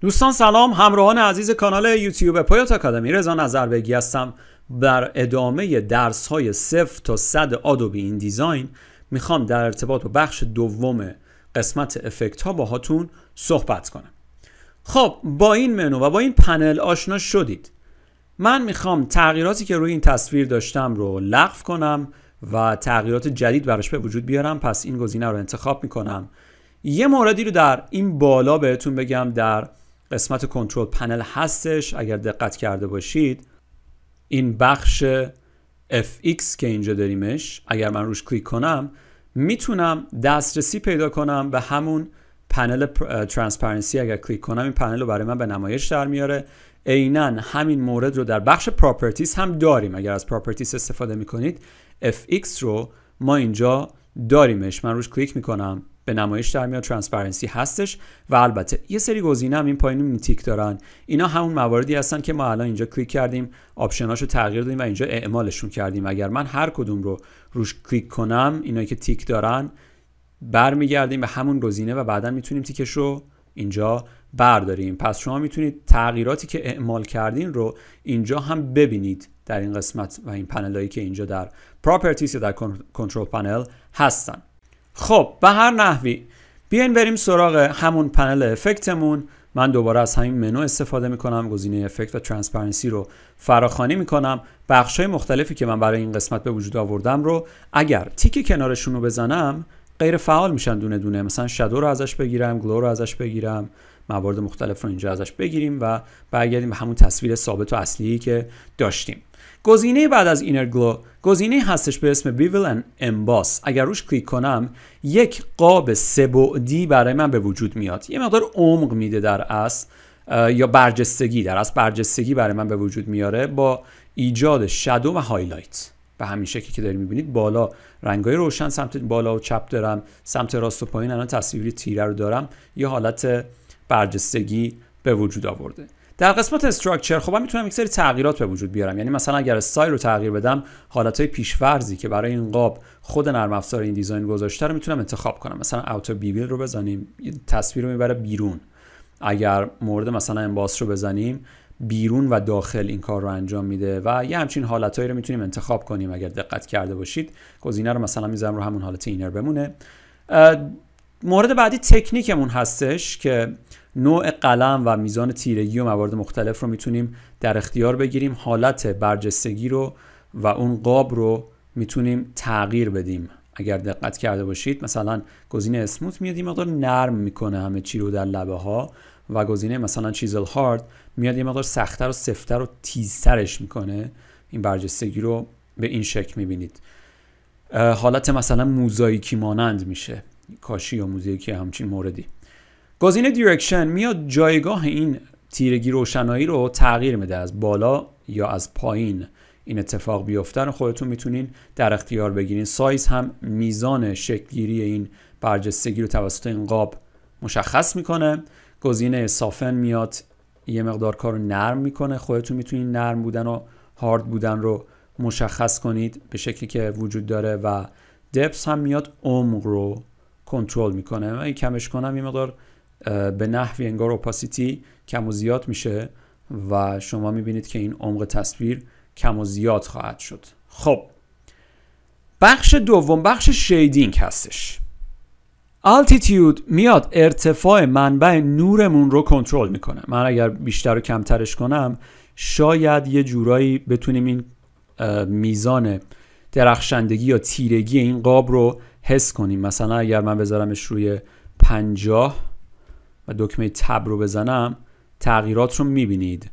دوستان سلام همراهان عزیز کانال یوتیوب پایوت اکادمی رضا بگی هستم بر ادامه درس های 0 تا 100 آدوبی این دیزاین میخوام در ارتباط با بخش دوم قسمت افکت ها باهاتون صحبت کنم خب با این منو و با این پنل آشنا شدید من میخوام تغییراتی که روی این تصویر داشتم رو لغو کنم و تغییرات جدید براش به وجود بیارم پس این گزینه رو انتخاب میکنم یه موردی رو در این بالا بهتون بگم در قسمت کنترل پنل هستش اگر دقت کرده باشید این بخش FX که اینجا داریمش اگر من روش کلیک کنم میتونم دسترسی پیدا کنم به همون پنل ترانسپرنسی اگر کلیک کنم این پنل رو برای من به نمایش در میاره عینا همین مورد رو در بخش پراپرتیز هم داریم اگر از پراپرتیز استفاده میکنید fx رو ما اینجا داریمش من روش کلیک میکنم به نمایش در میاد ترانسپرنسی هستش و البته یه سری گزینه هم این پایین تیک دارن اینا همون مواردی هستن که ما الان اینجا کلیک کردیم آپشناش رو تغییر دادیم و اینجا اعمالشون کردیم اگر من هر کدوم رو روش کلیک کنم اینایی که تیک دارن برمیگردیم به همون گزینه و بعدا میتونیم تیکش رو اینجا برداریم پس شما میتونید تغییراتی که اعمال کردین رو اینجا هم ببینید در این قسمت و این پنل هایی که اینجا در پراپرتیز یا در کنترل پنل هستن خب به هر نحوی بیاین بریم سراغ همون پنل افکتمون من دوباره از همین منو استفاده میکنم گزینه افکت و ترانسپرنسی رو فراخوانی میکنم بخش های مختلفی که من برای این قسمت به وجود آوردم رو اگر تیک کنارشون رو بزنم غیر فعال میشن دونه دونه مثلا شادو رو ازش بگیرم گلو رو ازش بگیرم موارد مختلف رو اینجا ازش بگیریم و برگردیم به همون تصویر ثابت و اصلی که داشتیم گزینه بعد از اینر گلو گزینه هستش به اسم بیول امباس اگر روش کلیک کنم یک قاب سبعدی برای من به وجود میاد یه مقدار عمق میده در اصل یا برجستگی در اصل برجستگی برای من به وجود میاره با ایجاد شادو و هایلایت به همین شکلی که دارید میبینید بالا رنگای روشن سمت بالا و چپ دارم سمت راست و پایین الان تصویری تیره رو دارم یه حالت برجستگی به وجود آورده در قسمت استراکچر خب من میتونم یک سری تغییرات به وجود بیارم یعنی مثلا اگر استایل رو تغییر بدم حالتهای پیشورزی که برای این قاب خود نرم افزار این دیزاین گذاشته رو میتونم انتخاب کنم مثلا اوتو بیویل رو بزنیم تصویر رو میبره بیرون اگر مورد مثلا امباس رو بزنیم بیرون و داخل این کار رو انجام میده و یه همچین حالتهایی رو میتونیم انتخاب کنیم اگر دقت کرده باشید گزینه رو مثلا میذارم رو همون حالت اینر بمونه مورد بعدی تکنیکمون هستش که نوع قلم و میزان تیرگی و موارد مختلف رو میتونیم در اختیار بگیریم حالت برجستگی رو و اون قاب رو میتونیم تغییر بدیم اگر دقت کرده باشید مثلا گزینه اسموت میاد یه مقدار نرم میکنه همه چی رو در لبه ها و گزینه مثلا چیزل هارد میاد یه مقدار سختتر و سفتتر و تیزترش میکنه این برجستگی رو به این شکل میبینید حالت مثلا موزاییکی مانند میشه کاشی یا موزه همچین موردی گزینه دیرکشن میاد جایگاه این تیرگی روشنایی رو تغییر میده از بالا یا از پایین این اتفاق بیفتن خودتون میتونین در اختیار بگیرین سایز هم میزان شکلگیری این برجستگی رو توسط این قاب مشخص میکنه گزینه سافن میاد یه مقدار کار رو نرم میکنه خودتون میتونین نرم بودن و هارد بودن رو مشخص کنید به شکلی که وجود داره و دپس هم میاد عمق رو کنترل میکنه من کمش کنم یه مقدار به نحوی انگار اپاسیتی کم و زیاد میشه و شما میبینید که این عمق تصویر کم و زیاد خواهد شد خب بخش دوم بخش شیدینگ هستش Altitude میاد ارتفاع منبع نورمون رو کنترل میکنه من اگر بیشتر و کمترش کنم شاید یه جورایی بتونیم این میزان درخشندگی یا تیرگی این قاب رو حس کنیم مثلا اگر من بذارمش روی 50 و دکمه تب رو بزنم تغییرات رو میبینید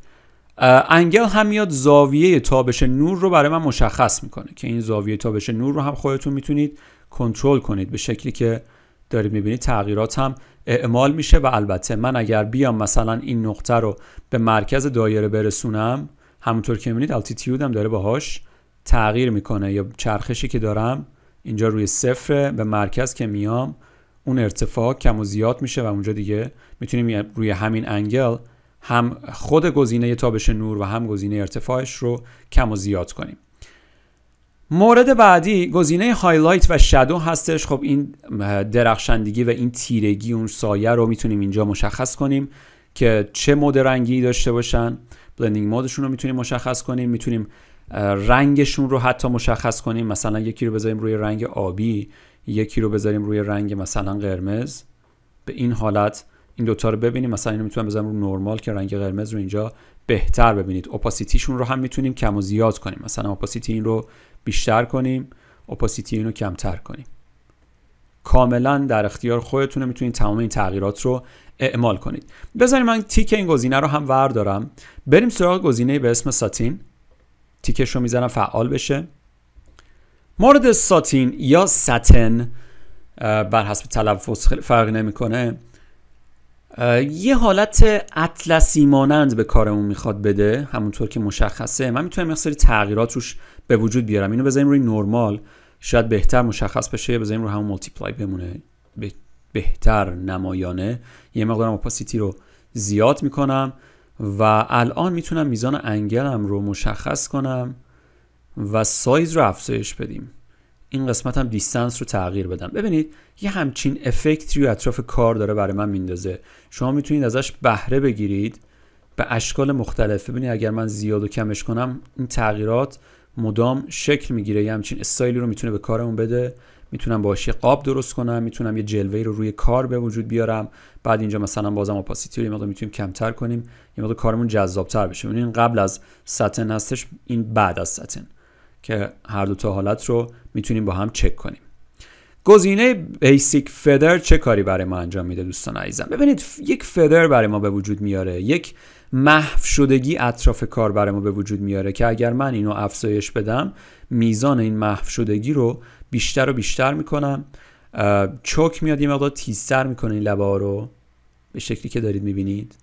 انگل هم میاد زاویه تابش نور رو برای من مشخص میکنه که این زاویه تابش نور رو هم خودتون میتونید کنترل کنید به شکلی که دارید میبینید تغییرات هم اعمال میشه و البته من اگر بیام مثلا این نقطه رو به مرکز دایره برسونم همونطور که میبینید التیتیود هم داره باهاش تغییر میکنه یا چرخشی که دارم اینجا روی صفر به مرکز که میام اون ارتفاع کم و زیاد میشه و اونجا دیگه میتونیم روی همین انگل هم خود گزینه تابش نور و هم گزینه ارتفاعش رو کم و زیاد کنیم مورد بعدی گزینه هایلایت و شادو هستش خب این درخشندگی و این تیرگی اون سایه رو میتونیم اینجا مشخص کنیم که چه مود رنگی داشته باشن بلندینگ مودشون رو میتونیم مشخص کنیم میتونیم رنگشون رو حتی مشخص کنیم مثلا یکی رو بذاریم روی رنگ آبی یکی رو بذاریم روی رنگ مثلا قرمز به این حالت این دوتا رو ببینیم مثلا اینو میتونم بذارم رو نرمال که رنگ قرمز رو اینجا بهتر ببینید اپاسیتیشون رو هم میتونیم کم و زیاد کنیم مثلا اپاسیتی این رو بیشتر کنیم اپاسیتی این رو کمتر کنیم کاملا در اختیار خودتونه میتونید تمام این تغییرات رو اعمال کنید بذاریم من تیک این گزینه رو هم وردارم بریم سراغ گزینه به اسم ساتین تیکش رو میزنم فعال بشه مورد ساتین یا ساتن بر حسب تلفظ خیلی فرقی نمیکنه یه حالت اطلسی مانند به کارمون میخواد بده همونطور که مشخصه من میتونم یه سری تغییرات روش به وجود بیارم اینو بذاریم روی نرمال شاید بهتر مشخص بشه بذاریم رو همون مولتیپلای بمونه بهتر نمایانه یه مقدارم اپاسیتی رو زیاد میکنم و الان میتونم میزان انگلم رو مشخص کنم و سایز رو افزایش بدیم این قسمت هم دیستنس رو تغییر بدم ببینید یه همچین افکتی رو اطراف کار داره برای من میندازه شما میتونید ازش بهره بگیرید به اشکال مختلف ببینید اگر من زیاد و کمش کنم این تغییرات مدام شکل میگیره یه همچین استایلی رو میتونه به کارمون بده میتونم باش یه قاب درست کنم میتونم یه جلوه رو روی کار به وجود بیارم بعد اینجا مثلا بازم اپاسیتی رو یه مقدار میتونیم کمتر کنیم یه مقدار کارمون جذابتر بشه یعنی این قبل از ساتن هستش این بعد از ساتن که هر دو تا حالت رو میتونیم با هم چک کنیم گزینه بیسیک فدر چه کاری برای ما انجام میده دوستان عزیزم ببینید یک فدر برای ما به وجود میاره یک محو شدگی اطراف کار برای ما به وجود میاره که اگر من اینو افزایش بدم میزان این محو شدگی رو بیشتر و بیشتر میکنم چوک میاد یه مقدار تیزتر میکنه این لبه ها رو به شکلی که دارید میبینید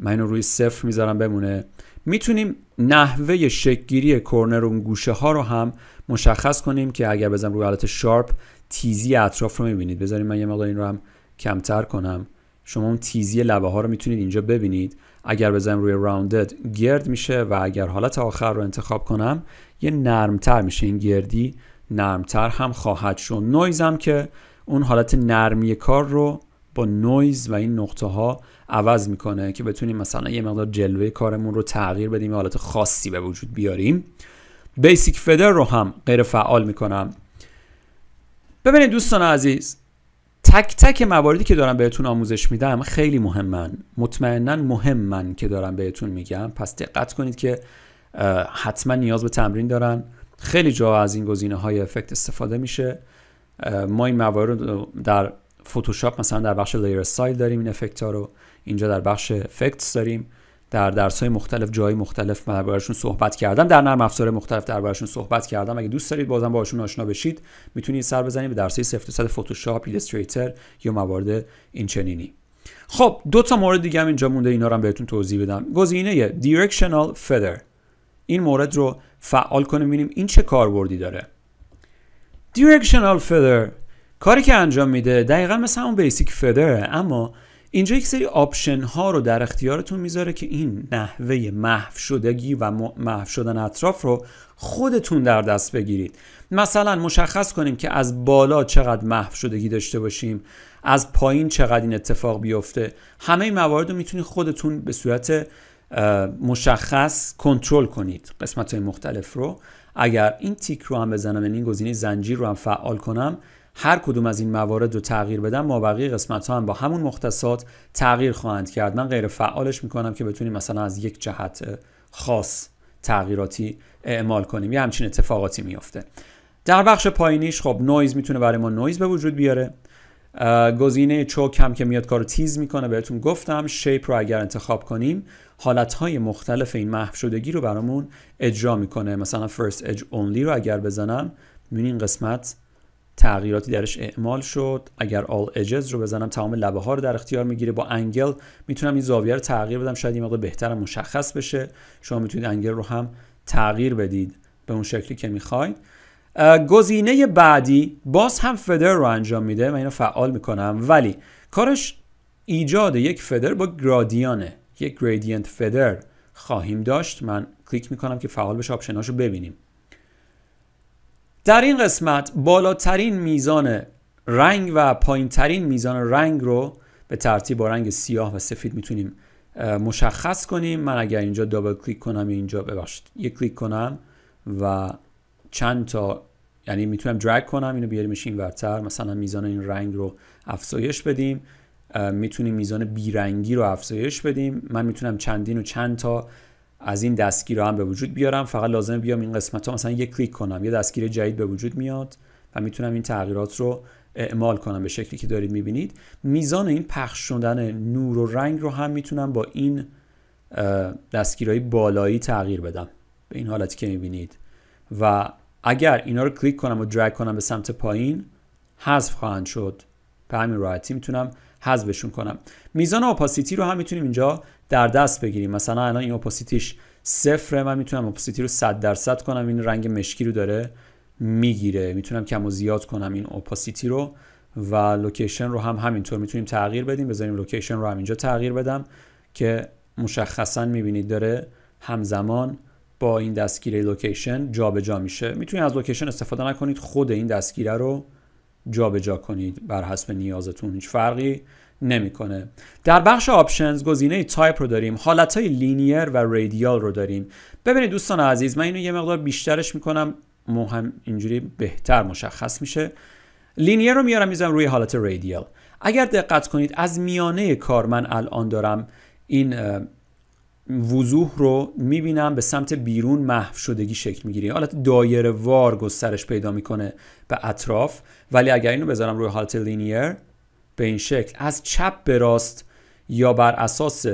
من اینو روی صفر میذارم بمونه میتونیم نحوه شکگیری کورنر اون گوشه ها رو هم مشخص کنیم که اگر بزنم روی حالت شارپ تیزی اطراف رو میبینید بذارید من یه مقدار این رو هم کمتر کنم شما اون تیزی لبه ها رو میتونید اینجا ببینید اگر بزنم روی راوندد گرد میشه و اگر حالت آخر رو انتخاب کنم یه نرمتر میشه این گردی نرمتر هم خواهد شد نویزم که اون حالت نرمی کار رو با نویز و این نقطه ها عوض میکنه که بتونیم مثلا یه مقدار جلوه کارمون رو تغییر بدیم و حالت خاصی به وجود بیاریم بیسیک فدر رو هم غیر فعال میکنم ببینید دوستان عزیز تک تک مواردی که دارم بهتون آموزش میدم خیلی مهمن مطمئنا مهمن که دارم بهتون میگم پس دقت کنید که حتما نیاز به تمرین دارن خیلی جا از این گزینه های افکت استفاده میشه ما این موارد در فتوشاپ مثلا در بخش لیر سایل داریم این افکت ها رو اینجا در بخش افکتس داریم در درس های مختلف جای مختلف دربارشون صحبت کردم در نرم افزار مختلف دربارشون صحبت کردم اگه دوست دارید بازم باشون آشنا بشید میتونید سر بزنید به درس تا صفر فتوشاپ ایلاستریتر یا موارد این چنینی خب دو تا مورد دیگه هم اینجا مونده اینا رو هم بهتون توضیح بدم گزینه دایرکشنال فدر این مورد رو فعال کنه ببینیم این چه کاربردی داره دایرکشنال فدر کاری که انجام میده دقیقا مثل همون بیسیک فدره اما اینجا یک سری آپشن ها رو در اختیارتون میذاره که این نحوه محو شدگی و محو شدن اطراف رو خودتون در دست بگیرید مثلا مشخص کنیم که از بالا چقدر محو شدگی داشته باشیم از پایین چقدر این اتفاق بیفته همه این موارد رو میتونید خودتون به صورت مشخص کنترل کنید قسمت های مختلف رو اگر این تیک رو هم بزنم یعنی این گزینه زنجیر رو هم فعال کنم هر کدوم از این موارد رو تغییر بدم، مابقی قسمت ها هم با همون مختصات تغییر خواهند کرد من غیر فعالش میکنم که بتونیم مثلا از یک جهت خاص تغییراتی اعمال کنیم یه همچین اتفاقاتی میفته در بخش پایینیش خب نویز میتونه برای ما نویز به وجود بیاره گزینه چوک هم که میاد کارو تیز میکنه بهتون گفتم شیپ رو اگر انتخاب کنیم های مختلف این محو شدگی رو برامون اجرا میکنه مثلا فرست edge only رو اگر بزنم میبینین قسمت تغییراتی درش اعمال شد اگر all edges رو بزنم تمام لبه ها رو در اختیار میگیره با انگل میتونم این زاویه رو تغییر بدم شاید این موقع بهتر مشخص بشه شما میتونید انگل رو هم تغییر بدید به اون شکلی که میخواید گزینه بعدی باز هم فدر رو انجام میده من اینو فعال میکنم ولی کارش ایجاد یک فدر با گرادیانه یک گریدینت فدر خواهیم داشت من کلیک میکنم که فعال بشه آپشناشو ببینیم در این قسمت بالاترین میزان رنگ و پایینترین میزان رنگ رو به ترتیب با رنگ سیاه و سفید میتونیم مشخص کنیم من اگر اینجا دابل کلیک کنم اینجا ببخشید یک کلیک کنم و چند تا یعنی میتونم درگ کنم اینو بیاریمش این ورتر مثلا میزان این رنگ رو افزایش بدیم میتونیم میزان بیرنگی رو افزایش بدیم من میتونم چندین و چند تا از این دستگیر هم به وجود بیارم فقط لازمه بیام این قسمت ها مثلا یک کلیک کنم یه دستگیر جدید به وجود میاد و میتونم این تغییرات رو اعمال کنم به شکلی که دارید میبینید میزان این پخش شدن نور و رنگ رو هم میتونم با این دستگیرهای بالایی تغییر بدم به این حالتی که میبینید و اگر اینا رو کلیک کنم و درگ کنم به سمت پایین حذف خواهند شد به همین راحتی میتونم حذفشون کنم میزان اپاسیتی رو هم میتونیم اینجا در دست بگیریم مثلا الان این اپاسیتیش صفره من میتونم اپاسیتی رو 100 درصد کنم این رنگ مشکی رو داره میگیره میتونم کم و زیاد کنم این اپاسیتی رو و لوکیشن رو هم همینطور میتونیم تغییر بدیم بذاریم لوکیشن رو اینجا تغییر بدم که مشخصا میبینید داره همزمان با این دستگیره لوکیشن جابجا میشه میتونید از لوکیشن استفاده نکنید خود این دستگیره رو جابجا کنید بر حسب نیازتون هیچ فرقی نمیکنه در بخش آپشنز گزینه تایپ رو داریم حالت های لینیر و رادیال رو داریم ببینید دوستان عزیز من اینو یه مقدار بیشترش میکنم مهم اینجوری بهتر مشخص میشه لینیر رو میارم میزنم روی حالت رادیال اگر دقت کنید از میانه کار من الان دارم این وضوح رو میبینم به سمت بیرون محو شدگی شکل میگیره حالت دایره وار گسترش پیدا میکنه به اطراف ولی اگر اینو بذارم روی حالت لینیر به این شکل از چپ به راست یا بر اساس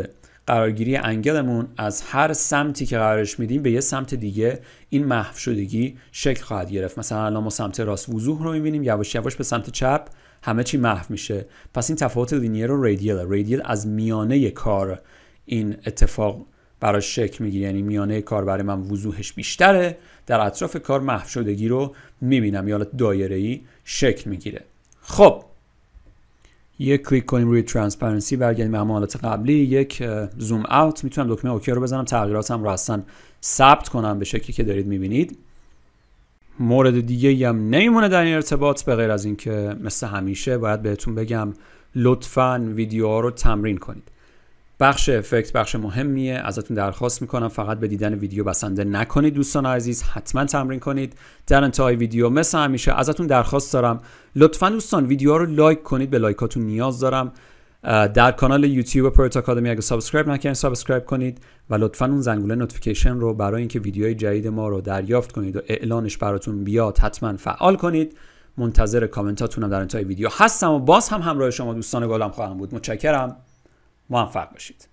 قرارگیری انگلمون از هر سمتی که قرارش میدیم به یه سمت دیگه این محو شدگی شکل خواهد گرفت مثلا الان ما سمت راست وضوح رو میبینیم یواش یواش به سمت چپ همه چی محو میشه پس این تفاوت لینیر و رادیال، رادیال از میانه کار این اتفاق برای شکل میگیره یعنی میانه کار برای من وضوحش بیشتره در اطراف کار محو شدگی رو میبینم یا یعنی دایره ای شکل میگیره خب یک کلیک کنیم روی ترانسپرنسی برگردیم به حالت قبلی یک زوم اوت میتونم دکمه اوکی رو بزنم تغییراتم رو اصلا ثبت کنم به شکلی که دارید میبینید مورد دیگه هم نمیمونه در این ارتباط به غیر از اینکه مثل همیشه باید بهتون بگم لطفا ویدیوها رو تمرین کنید بخش افکت بخش مهمیه ازتون درخواست میکنم فقط به دیدن ویدیو بسنده نکنید دوستان عزیز حتما تمرین کنید در انتهای ویدیو مثل همیشه ازتون درخواست دارم لطفا دوستان ویدیو رو لایک کنید به لایکاتون نیاز دارم در کانال یوتیوب پروت آکادمی اگه سابسکرایب نکردین سابسکرایب کنید و لطفا اون زنگوله نوتیفیکیشن رو برای اینکه ویدیوهای جدید ما رو دریافت کنید و اعلانش براتون بیاد حتما فعال کنید منتظر کامنتاتونم در انتهای ویدیو هستم و باز هم همراه شما دوستان گلم خواهم بود متشکرم موفق باشید